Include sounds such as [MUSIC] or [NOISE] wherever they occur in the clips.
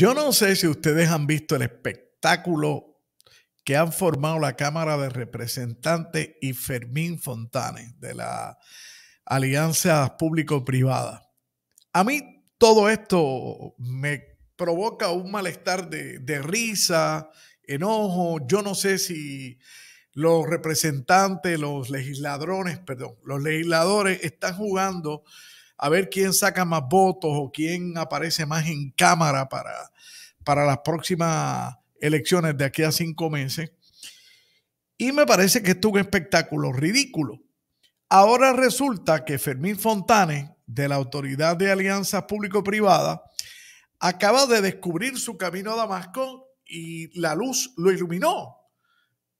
Yo no sé si ustedes han visto el espectáculo que han formado la Cámara de Representantes y Fermín Fontanes de la Alianza Público-Privada. A mí todo esto me provoca un malestar de, risa, enojo. Yo no sé si los representantes, los legisladores, perdón, los legisladores están jugando a ver quién saca más votos o quién aparece más en cámara para, para las próximas elecciones de aquí a cinco meses. Y me parece que esto es un espectáculo ridículo. Ahora resulta que Fermín Fontanes, de la Autoridad de Alianzas Público-Privada, acaba de descubrir su camino a Damasco y la luz lo iluminó.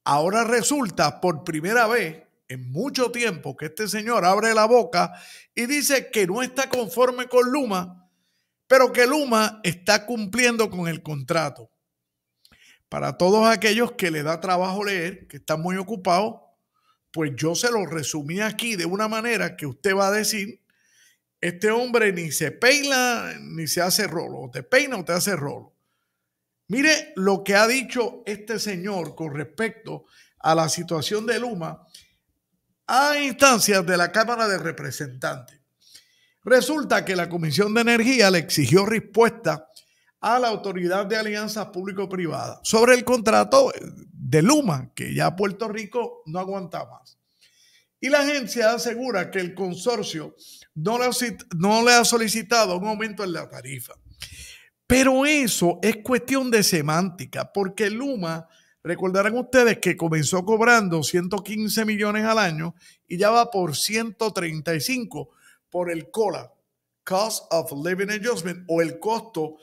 Ahora resulta por primera vez en mucho tiempo que este señor abre la boca y dice que no está conforme con Luma, pero que Luma está cumpliendo con el contrato. Para todos aquellos que le da trabajo leer, que están muy ocupados, pues yo se lo resumí aquí de una manera que usted va a decir, este hombre ni se peina ni se hace rolo, o te peina o te hace rolo. Mire lo que ha dicho este señor con respecto a la situación de Luma a instancias de la Cámara de Representantes. Resulta que la Comisión de Energía le exigió respuesta a la Autoridad de Alianzas público privada sobre el contrato de Luma, que ya Puerto Rico no aguanta más. Y la agencia asegura que el consorcio no le, no le ha solicitado un aumento en la tarifa. Pero eso es cuestión de semántica, porque Luma Recordarán ustedes que comenzó cobrando 115 millones al año y ya va por 135 por el COLA, Cost of Living Adjustment, o el costo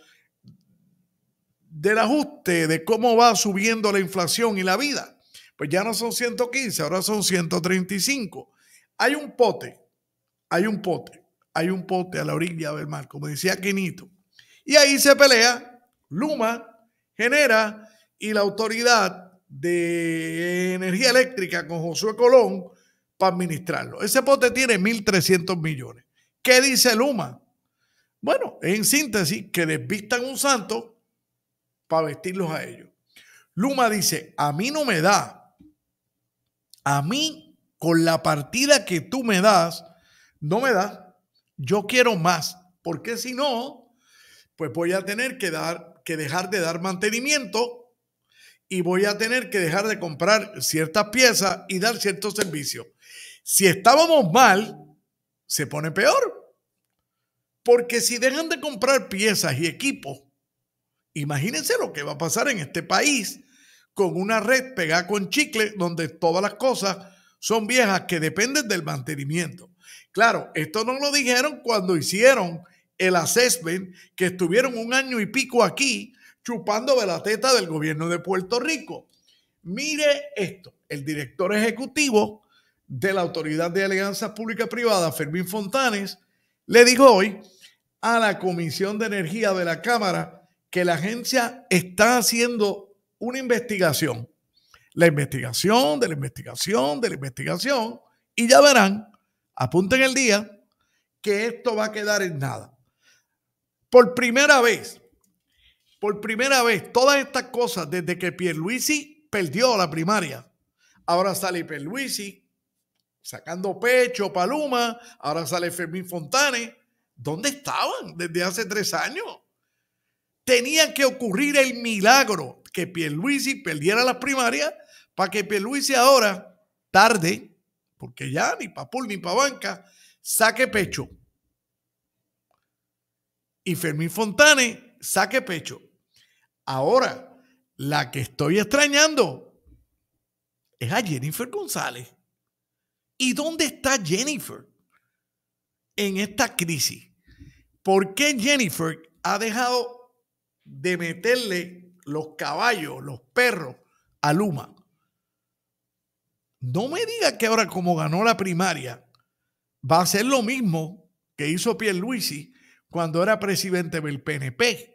del ajuste de cómo va subiendo la inflación y la vida. Pues ya no son 115, ahora son 135. Hay un pote, hay un pote, hay un pote a la orilla del mar, como decía Quinito. Y ahí se pelea Luma, genera y la autoridad de energía eléctrica con Josué Colón para administrarlo. Ese pote tiene 1.300 millones. ¿Qué dice Luma? Bueno, en síntesis, que desvistan un santo para vestirlos a ellos. Luma dice, a mí no me da. A mí, con la partida que tú me das, no me da. Yo quiero más, porque si no, pues voy a tener que, dar, que dejar de dar mantenimiento y voy a tener que dejar de comprar ciertas piezas y dar ciertos servicios. Si estábamos mal, se pone peor. Porque si dejan de comprar piezas y equipos, imagínense lo que va a pasar en este país con una red pegada con chicle donde todas las cosas son viejas que dependen del mantenimiento. Claro, esto no lo dijeron cuando hicieron el assessment, que estuvieron un año y pico aquí chupando de la teta del gobierno de Puerto Rico. Mire esto, el director ejecutivo de la Autoridad de Alianzas pública Privada, Fermín Fontanes, le dijo hoy a la Comisión de Energía de la Cámara que la agencia está haciendo una investigación. La investigación, de la investigación, de la investigación, y ya verán, apunten el día, que esto va a quedar en nada. Por primera vez, por primera vez, todas estas cosas, desde que Pierluisi perdió la primaria, ahora sale Pierluisi sacando pecho, Paluma, ahora sale Fermín Fontane. ¿Dónde estaban desde hace tres años? Tenía que ocurrir el milagro que Pierluisi perdiera las primarias para que Pierluisi ahora, tarde, porque ya ni para ni para banca, saque pecho. Y Fermín Fontane saque pecho. Ahora, la que estoy extrañando es a Jennifer González. ¿Y dónde está Jennifer en esta crisis? ¿Por qué Jennifer ha dejado de meterle los caballos, los perros a Luma? No me diga que ahora como ganó la primaria va a ser lo mismo que hizo Pierluisi cuando era presidente del PNP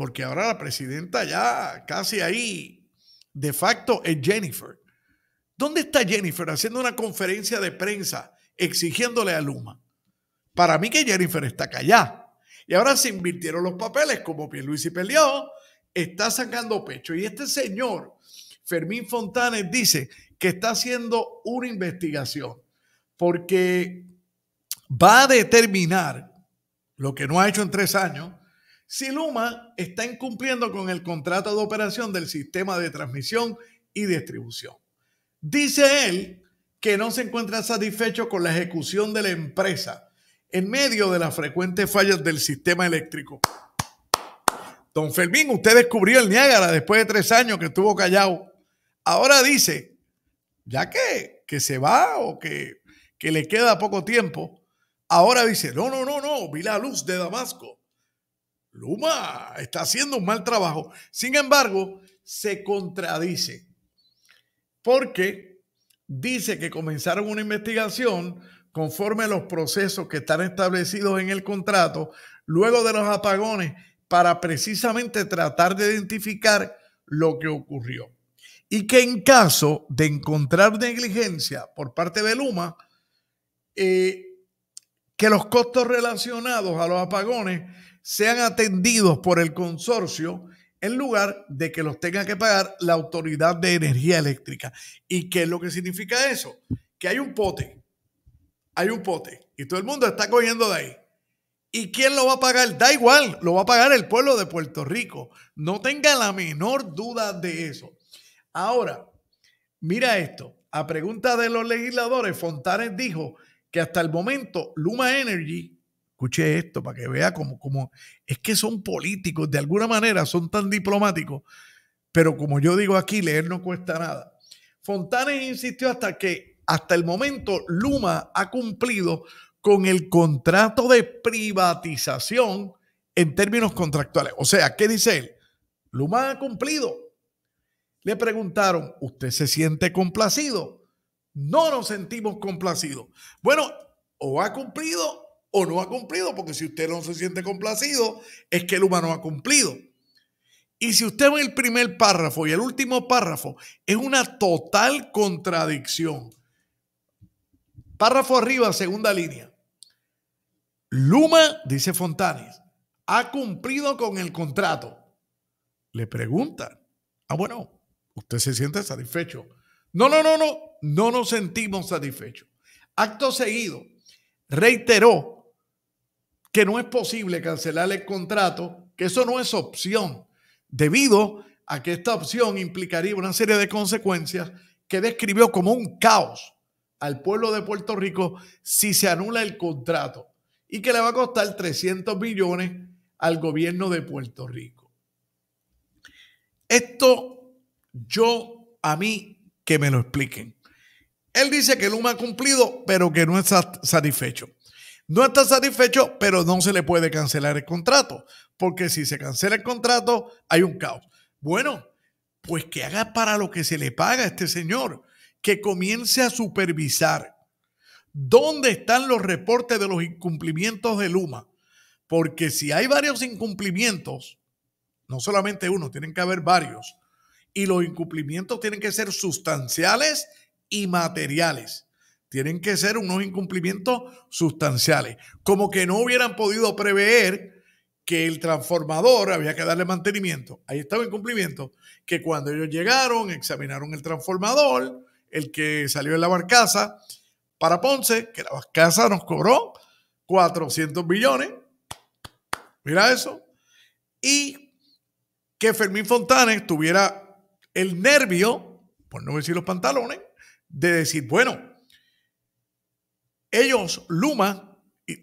porque ahora la presidenta ya casi ahí, de facto, es Jennifer. ¿Dónde está Jennifer haciendo una conferencia de prensa exigiéndole a Luma? Para mí que Jennifer está callada. Y ahora se invirtieron los papeles, como y peleó, está sacando pecho. Y este señor, Fermín Fontanes, dice que está haciendo una investigación porque va a determinar lo que no ha hecho en tres años, Siluma está incumpliendo con el contrato de operación del sistema de transmisión y distribución. Dice él que no se encuentra satisfecho con la ejecución de la empresa en medio de las frecuentes fallas del sistema eléctrico. Don Fermín, usted descubrió el Niágara después de tres años que estuvo callado. Ahora dice, ya que, que se va o que, que le queda poco tiempo, ahora dice, no, no, no, no, vi la luz de Damasco Luma está haciendo un mal trabajo. Sin embargo, se contradice porque dice que comenzaron una investigación conforme a los procesos que están establecidos en el contrato luego de los apagones para precisamente tratar de identificar lo que ocurrió. Y que en caso de encontrar negligencia por parte de Luma, eh, que los costos relacionados a los apagones sean atendidos por el consorcio en lugar de que los tenga que pagar la Autoridad de Energía Eléctrica. ¿Y qué es lo que significa eso? Que hay un pote, hay un pote, y todo el mundo está cogiendo de ahí. ¿Y quién lo va a pagar? Da igual, lo va a pagar el pueblo de Puerto Rico. No tenga la menor duda de eso. Ahora, mira esto. A pregunta de los legisladores, Fontanes dijo que hasta el momento Luma Energy escuche esto para que vea cómo es que son políticos, de alguna manera son tan diplomáticos, pero como yo digo aquí, leer no cuesta nada. Fontanes insistió hasta que hasta el momento Luma ha cumplido con el contrato de privatización en términos contractuales. O sea, ¿qué dice él? Luma ha cumplido. Le preguntaron, ¿usted se siente complacido? No nos sentimos complacidos. Bueno, o ha cumplido o no ha cumplido, porque si usted no se siente complacido, es que el humano ha cumplido. Y si usted ve el primer párrafo y el último párrafo, es una total contradicción. Párrafo arriba, segunda línea. Luma, dice Fontanes, ha cumplido con el contrato. Le pregunta, ah, bueno, usted se siente satisfecho. No, no, no, no, no nos sentimos satisfechos. Acto seguido, reiteró que no es posible cancelar el contrato, que eso no es opción, debido a que esta opción implicaría una serie de consecuencias que describió como un caos al pueblo de Puerto Rico si se anula el contrato y que le va a costar 300 millones al gobierno de Puerto Rico. Esto yo a mí que me lo expliquen. Él dice que Luma ha cumplido, pero que no está satisfecho. No está satisfecho, pero no se le puede cancelar el contrato, porque si se cancela el contrato, hay un caos. Bueno, pues que haga para lo que se le paga a este señor, que comience a supervisar. ¿Dónde están los reportes de los incumplimientos de Luma? Porque si hay varios incumplimientos, no solamente uno, tienen que haber varios, y los incumplimientos tienen que ser sustanciales y materiales. Tienen que ser unos incumplimientos sustanciales. Como que no hubieran podido prever que el transformador había que darle mantenimiento. Ahí estaba el incumplimiento. Que cuando ellos llegaron, examinaron el transformador, el que salió en la barcaza para Ponce, que la barcaza nos cobró 400 millones, Mira eso. Y que Fermín Fontanes tuviera el nervio, por no decir los pantalones, de decir, bueno, ellos, Luma,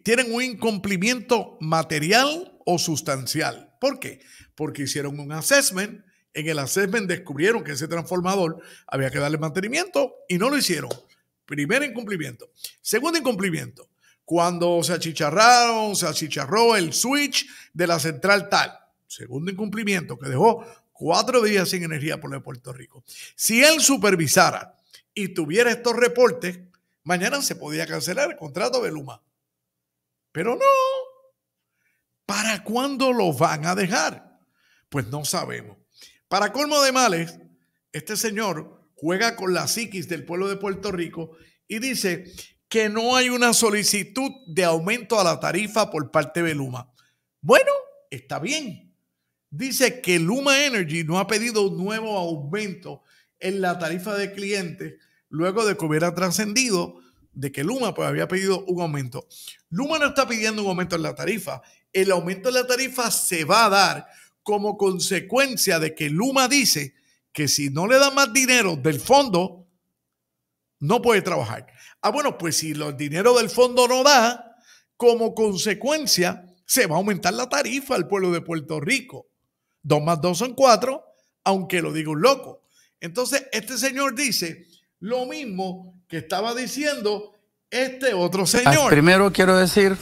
tienen un incumplimiento material o sustancial. ¿Por qué? Porque hicieron un assessment. En el assessment descubrieron que ese transformador había que darle mantenimiento y no lo hicieron. Primer incumplimiento. Segundo incumplimiento. Cuando se achicharraron, se achicharró el switch de la central tal. Segundo incumplimiento que dejó cuatro días sin energía por de Puerto Rico. Si él supervisara y tuviera estos reportes, Mañana se podía cancelar el contrato de Luma. Pero no. ¿Para cuándo lo van a dejar? Pues no sabemos. Para colmo de males, este señor juega con la psiquis del pueblo de Puerto Rico y dice que no hay una solicitud de aumento a la tarifa por parte de Luma. Bueno, está bien. Dice que Luma Energy no ha pedido un nuevo aumento en la tarifa de clientes luego de que hubiera trascendido de que Luma pues, había pedido un aumento. Luma no está pidiendo un aumento en la tarifa. El aumento en la tarifa se va a dar como consecuencia de que Luma dice que si no le da más dinero del fondo, no puede trabajar. Ah, bueno, pues si los dinero del fondo no da, como consecuencia se va a aumentar la tarifa al pueblo de Puerto Rico. Dos más dos son cuatro, aunque lo diga un loco. Entonces, este señor dice lo mismo que estaba diciendo este otro ah, señor. Primero quiero decir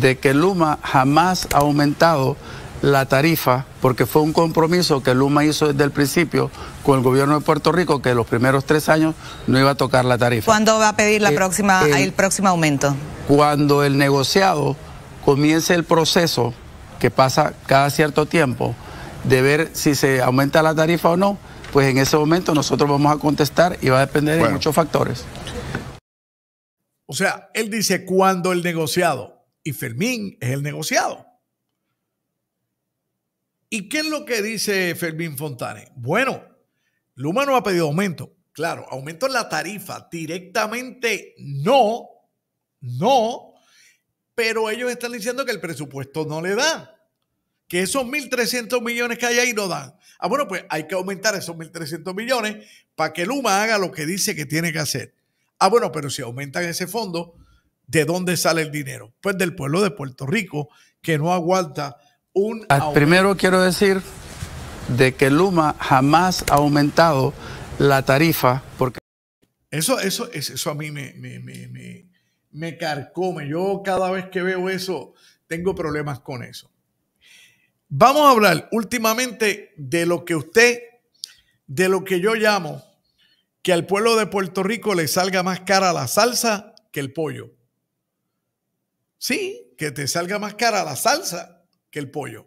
de que Luma jamás ha aumentado la tarifa porque fue un compromiso que Luma hizo desde el principio con el gobierno de Puerto Rico que los primeros tres años no iba a tocar la tarifa. ¿Cuándo va a pedir la eh, próxima, el próximo aumento? Cuando el negociado comience el proceso que pasa cada cierto tiempo de ver si se aumenta la tarifa o no pues en ese momento nosotros vamos a contestar y va a depender de muchos factores. O sea, él dice cuando el negociado y Fermín es el negociado. ¿Y qué es lo que dice Fermín Fontane? Bueno, Luma no ha pedido aumento. Claro, aumento en la tarifa directamente no, no, pero ellos están diciendo que el presupuesto no le da, que esos 1.300 millones que hay ahí no dan. Ah, bueno, pues hay que aumentar esos 1.300 millones para que Luma haga lo que dice que tiene que hacer. Ah, bueno, pero si aumentan ese fondo, ¿de dónde sale el dinero? Pues del pueblo de Puerto Rico, que no aguanta un... Ah, primero quiero decir de que Luma jamás ha aumentado la tarifa porque... Eso, eso, eso a mí me, me, me, me carcome. Yo cada vez que veo eso, tengo problemas con eso. Vamos a hablar últimamente de lo que usted, de lo que yo llamo que al pueblo de Puerto Rico le salga más cara la salsa que el pollo. Sí, que te salga más cara la salsa que el pollo.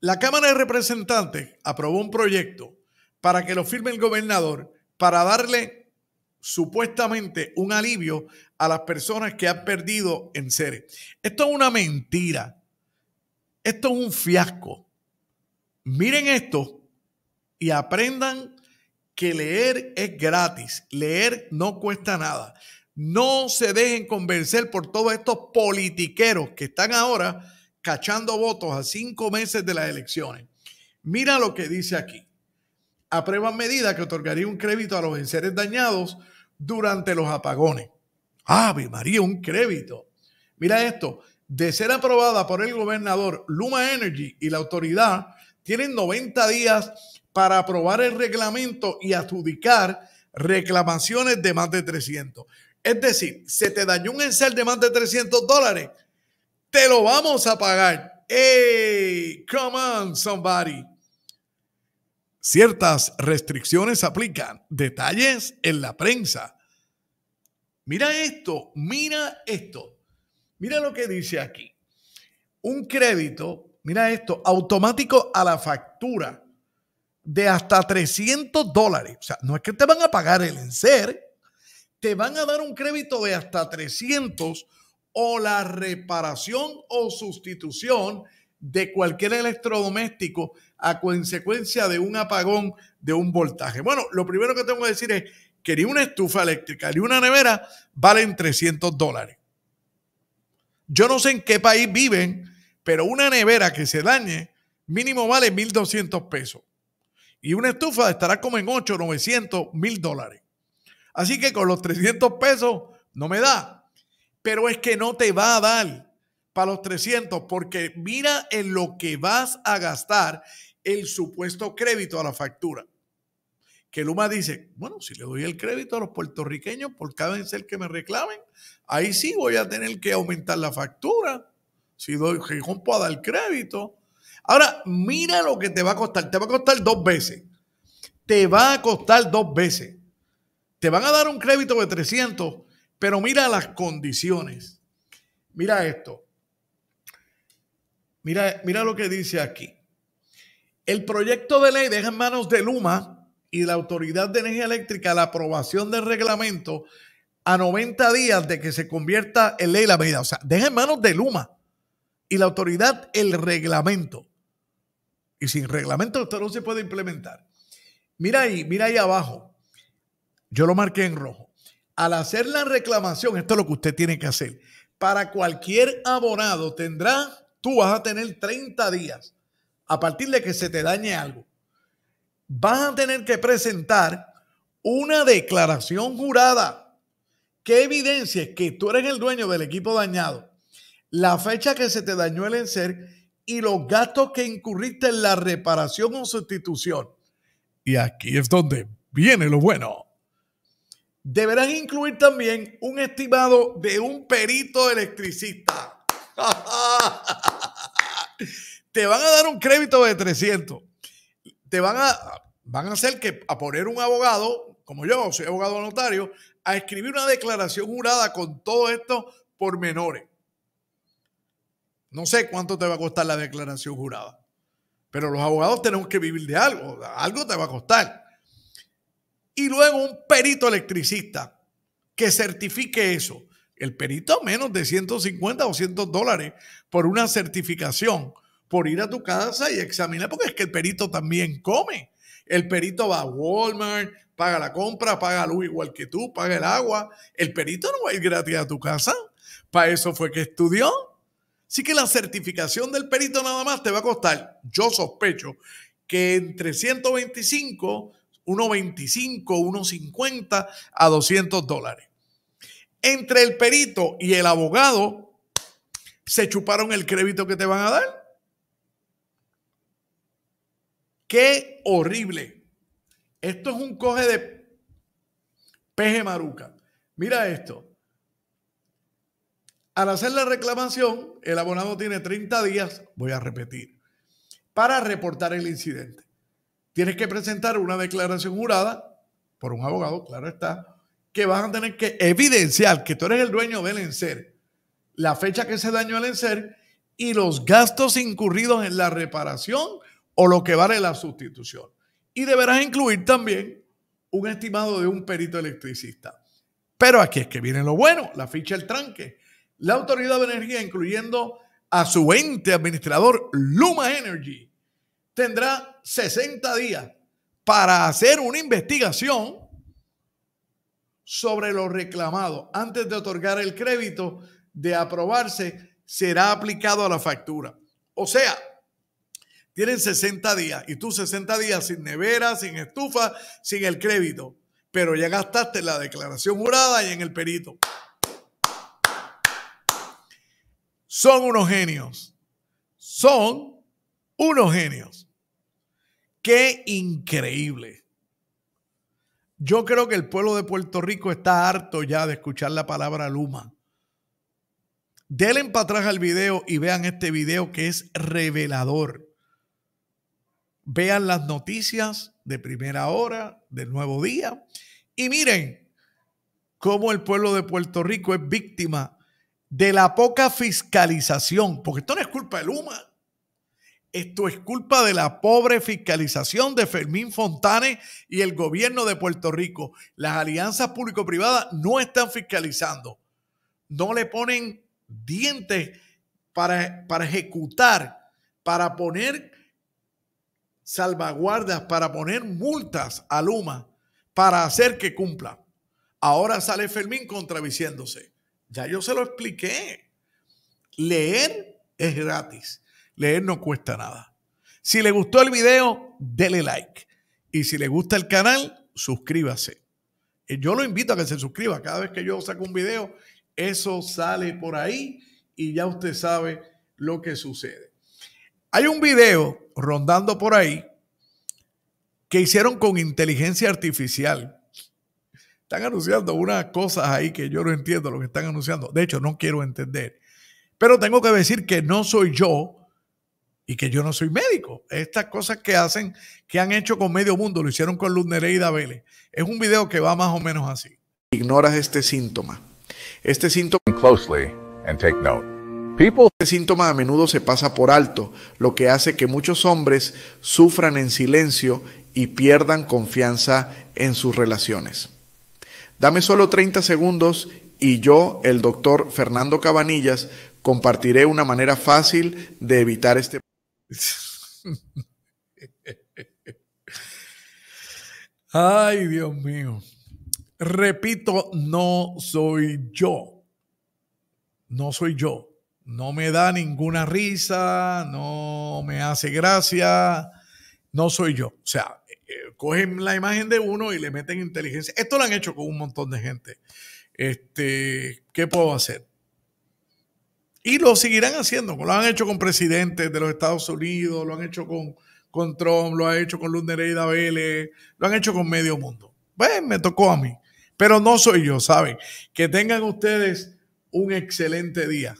La Cámara de Representantes aprobó un proyecto para que lo firme el gobernador para darle supuestamente un alivio a las personas que han perdido en seres. Esto es una mentira. Esto es un fiasco. Miren esto y aprendan que leer es gratis, leer no cuesta nada. No se dejen convencer por todos estos politiqueros que están ahora cachando votos a cinco meses de las elecciones. Mira lo que dice aquí. Aprueban medida que otorgaría un crédito a los venceres dañados durante los apagones. Ave María, un crédito. Mira esto. De ser aprobada por el gobernador, Luma Energy y la autoridad tienen 90 días para aprobar el reglamento y adjudicar reclamaciones de más de 300. Es decir, se te dañó un encel de más de 300 dólares, te lo vamos a pagar. ¡Hey! Come on, somebody. Ciertas restricciones aplican. Detalles en la prensa. Mira esto, mira esto. Mira lo que dice aquí. Un crédito, mira esto, automático a la factura de hasta 300 dólares. O sea, no es que te van a pagar el ENSER, te van a dar un crédito de hasta 300 o la reparación o sustitución de cualquier electrodoméstico a consecuencia de un apagón de un voltaje. Bueno, lo primero que tengo que decir es, que ni una estufa eléctrica ni una nevera, valen 300 dólares. Yo no sé en qué país viven, pero una nevera que se dañe mínimo vale 1.200 pesos. Y una estufa estará como en 8, 900, mil dólares. Así que con los 300 pesos no me da. Pero es que no te va a dar para los 300 porque mira en lo que vas a gastar el supuesto crédito a la factura que Luma dice, bueno, si le doy el crédito a los puertorriqueños por cada ser que me reclamen, ahí sí voy a tener que aumentar la factura, si doy que puedo a dar crédito. Ahora, mira lo que te va a costar, te va a costar dos veces, te va a costar dos veces. Te van a dar un crédito de 300, pero mira las condiciones. Mira esto. Mira, mira lo que dice aquí. El proyecto de ley deja en manos de Luma y la Autoridad de Energía Eléctrica la aprobación del reglamento a 90 días de que se convierta en ley la medida. O sea, deja en manos de Luma y la autoridad el reglamento. Y sin reglamento esto no se puede implementar. Mira ahí, mira ahí abajo. Yo lo marqué en rojo. Al hacer la reclamación, esto es lo que usted tiene que hacer. Para cualquier abonado tendrá, tú vas a tener 30 días a partir de que se te dañe algo vas a tener que presentar una declaración jurada que evidencie que tú eres el dueño del equipo dañado, la fecha que se te dañó el enser y los gastos que incurriste en la reparación o sustitución. Y aquí es donde viene lo bueno. Deberás incluir también un estimado de un perito electricista. [LAUGHS] te van a dar un crédito de 300 te van a, van a hacer que a poner un abogado, como yo, soy abogado notario, a escribir una declaración jurada con todo esto por menores. No sé cuánto te va a costar la declaración jurada, pero los abogados tenemos que vivir de algo, algo te va a costar. Y luego un perito electricista que certifique eso. El perito menos de 150 o 200 dólares por una certificación por ir a tu casa y examinar, porque es que el perito también come. El perito va a Walmart, paga la compra, paga luz igual que tú, paga el agua. El perito no va a ir gratis a tu casa. Para eso fue que estudió. Así que la certificación del perito nada más te va a costar, yo sospecho, que entre 125, 125, 150 a 200 dólares. Entre el perito y el abogado se chuparon el crédito que te van a dar. Qué horrible. Esto es un coge de peje maruca. Mira esto. Al hacer la reclamación, el abonado tiene 30 días, voy a repetir, para reportar el incidente. Tienes que presentar una declaración jurada por un abogado, claro está, que vas a tener que evidenciar que tú eres el dueño del enser, la fecha que se dañó el enser y los gastos incurridos en la reparación o lo que vale la sustitución. Y deberás incluir también un estimado de un perito electricista. Pero aquí es que viene lo bueno, la ficha del tranque. La Autoridad de Energía, incluyendo a su ente administrador, Luma Energy, tendrá 60 días para hacer una investigación sobre lo reclamado. Antes de otorgar el crédito de aprobarse, será aplicado a la factura. O sea, tienen 60 días y tú 60 días sin nevera, sin estufa, sin el crédito. Pero ya gastaste la declaración jurada y en el perito. Son unos genios. Son unos genios. Qué increíble. Yo creo que el pueblo de Puerto Rico está harto ya de escuchar la palabra Luma. Denle para atrás al video y vean este video que es revelador vean las noticias de primera hora, del nuevo día, y miren cómo el pueblo de Puerto Rico es víctima de la poca fiscalización, porque esto no es culpa de Luma, esto es culpa de la pobre fiscalización de Fermín Fontanes y el gobierno de Puerto Rico. Las alianzas público-privadas no están fiscalizando, no le ponen dientes para, para ejecutar, para poner salvaguardas para poner multas a Luma para hacer que cumpla. Ahora sale Fermín contraviciéndose. Ya yo se lo expliqué. Leer es gratis. Leer no cuesta nada. Si le gustó el video, dele like. Y si le gusta el canal, suscríbase. Eh, yo lo invito a que se suscriba. Cada vez que yo saco un video, eso sale por ahí y ya usted sabe lo que sucede. Hay un video rondando por ahí que hicieron con inteligencia artificial. Están anunciando unas cosas ahí que yo no entiendo lo que están anunciando. De hecho, no quiero entender. Pero tengo que decir que no soy yo y que yo no soy médico. Estas cosas que hacen, que han hecho con medio mundo, lo hicieron con Luz Nereida Vélez. Es un video que va más o menos así. Ignoras este síntoma. Este síntoma. Closely and take note. Este síntoma a menudo se pasa por alto, lo que hace que muchos hombres sufran en silencio y pierdan confianza en sus relaciones. Dame solo 30 segundos y yo, el doctor Fernando Cabanillas, compartiré una manera fácil de evitar este... [LAUGHS] Ay, Dios mío. Repito, no soy yo. No soy yo no me da ninguna risa, no me hace gracia, no soy yo. O sea, eh, eh, cogen la imagen de uno y le meten inteligencia. Esto lo han hecho con un montón de gente. Este, ¿Qué puedo hacer? Y lo seguirán haciendo. Lo han hecho con presidentes de los Estados Unidos, lo han hecho con, Trump, lo han hecho con Lundereida Vélez, lo han hecho con medio mundo. Bueno, pues, me tocó a mí. Pero no soy yo, ¿saben? Que tengan ustedes un excelente día.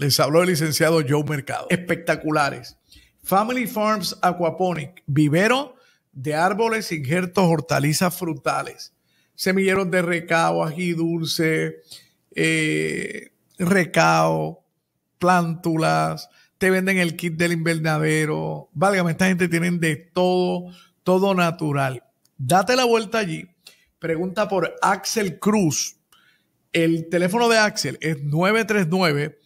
Les habló el licenciado Joe Mercado. Espectaculares. Family Farms Aquaponic, vivero de árboles, injertos, hortalizas, frutales, semilleros de recao, ají dulce, recado, eh, recao, plántulas, te venden el kit del invernadero. Válgame, esta gente tienen de todo, todo natural. Date la vuelta allí. Pregunta por Axel Cruz. El teléfono de Axel es 939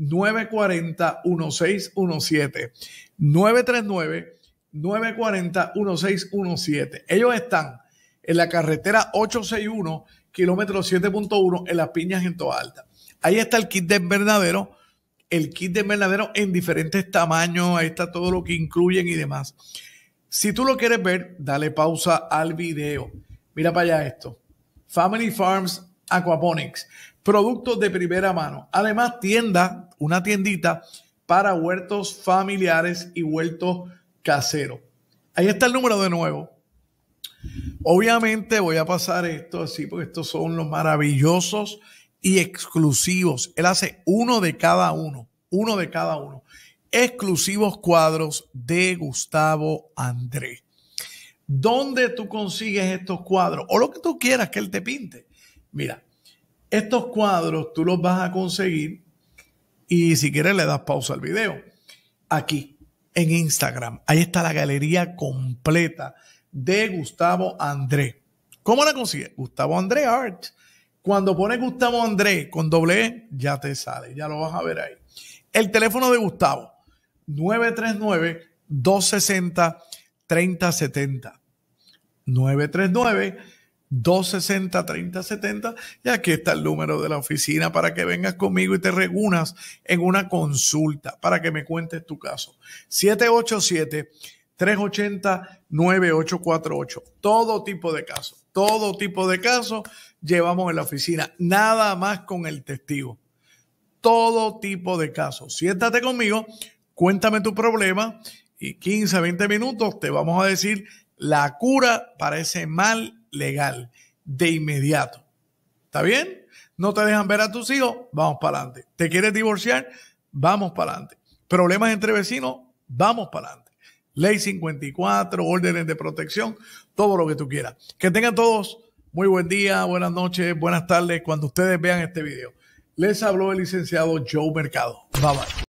940-1617. 939-940-1617. Ellos están en la carretera 861, kilómetro 7.1, en Las Piñas, en Toa Alta. Ahí está el kit de invernadero, el kit de invernadero en diferentes tamaños, ahí está todo lo que incluyen y demás. Si tú lo quieres ver, dale pausa al video. Mira para allá esto. Family Farms Aquaponics productos de primera mano. Además, tienda, una tiendita para huertos familiares y huertos caseros. Ahí está el número de nuevo. Obviamente voy a pasar esto así porque estos son los maravillosos y exclusivos. Él hace uno de cada uno, uno de cada uno. Exclusivos cuadros de Gustavo Andrés. ¿Dónde tú consigues estos cuadros? O lo que tú quieras que él te pinte. Mira, estos cuadros tú los vas a conseguir y si quieres le das pausa al video. Aquí, en Instagram, ahí está la galería completa de Gustavo André. ¿Cómo la consigues? Gustavo André Art. Cuando pones Gustavo André con doble E, ya te sale, ya lo vas a ver ahí. El teléfono de Gustavo, 939-260-3070. 939 260 70 y aquí está el número de la oficina para que vengas conmigo y te reúnas en una consulta para que me cuentes tu caso. 787 380 9848. Todo tipo de caso. todo tipo de casos llevamos en la oficina, nada más con el testigo. Todo tipo de casos. Siéntate conmigo, cuéntame tu problema y 15 20 minutos te vamos a decir la cura para ese mal legal de inmediato. ¿Está bien? No te dejan ver a tus hijos, vamos para adelante. ¿Te quieres divorciar? Vamos para adelante. Problemas entre vecinos, vamos para adelante. Ley 54, órdenes de protección, todo lo que tú quieras. Que tengan todos muy buen día, buenas noches, buenas tardes cuando ustedes vean este video. Les habló el licenciado Joe Mercado. Bye bye.